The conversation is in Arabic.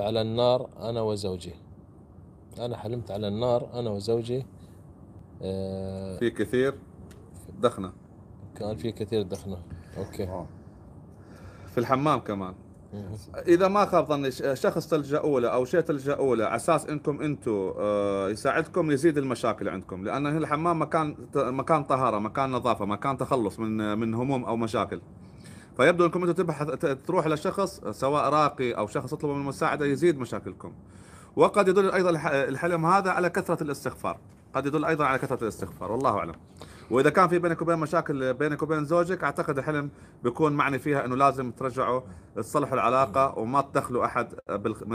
على النار أنا وزوجي أنا حلمت على النار أنا وزوجي آه في كثير دخنة كان في كثير دخنة أوكي أوه. في الحمام كمان اذا ما خاب ظني شخص تلجأوا له او شيء تلجأوا له على اساس انكم انتم آه، يساعدكم يزيد المشاكل عندكم لان الحمام مكان مكان طهاره مكان نظافه مكان تخلص من من هموم او مشاكل فيبدو انكم انتم تروح لشخص سواء راقي او شخص يطلب من المساعده يزيد مشاكلكم وقد يدل ايضا الحلم هذا على كثره الاستغفار قد يدل ايضا على كثره الاستغفار والله اعلم واذا كان في بينك وبين مشاكل بينك وبين زوجك اعتقد الحلم بيكون معني فيها انه لازم ترجعوا تصلحوا العلاقه وما تدخلوا احد